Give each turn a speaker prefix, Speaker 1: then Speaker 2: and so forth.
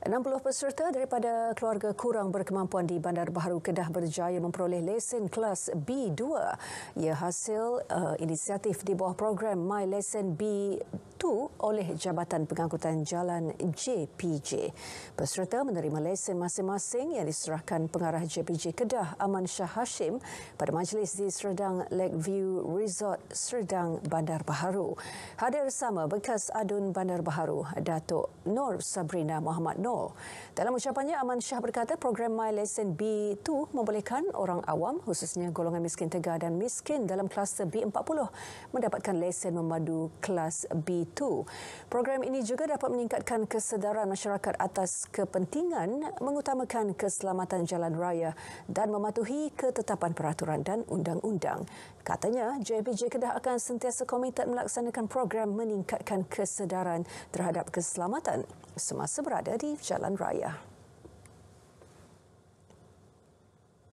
Speaker 1: 60 peserta daripada keluarga kurang berkemampuan di Bandar Baharu Kedah berjaya memperoleh lesen kelas B2. Ia hasil uh, inisiatif di bawah program My Lesson B itu oleh Jabatan Pengangkutan Jalan JPJ. Peserta menerima lesen masing-masing yang diserahkan pengarah JPJ Kedah Aman Shah Hashim pada majlis di Seredang Lakeview Resort Seredang Bandar Baharu. Hadir sama bekas adun Bandar Baharu, Datuk Nur Sabrina Muhammad Nur. Dalam ucapannya, Aman Shah berkata program My Lesson B2 membolehkan orang awam khususnya golongan miskin tegar dan miskin dalam kluster B40 mendapatkan lesen memandu kelas B2 itu. Program ini juga dapat meningkatkan kesedaran masyarakat atas kepentingan mengutamakan keselamatan jalan raya dan mematuhi ketetapan peraturan dan undang-undang. Katanya, JPJ Kedah akan sentiasa komited melaksanakan program meningkatkan kesedaran terhadap keselamatan semasa berada di jalan raya.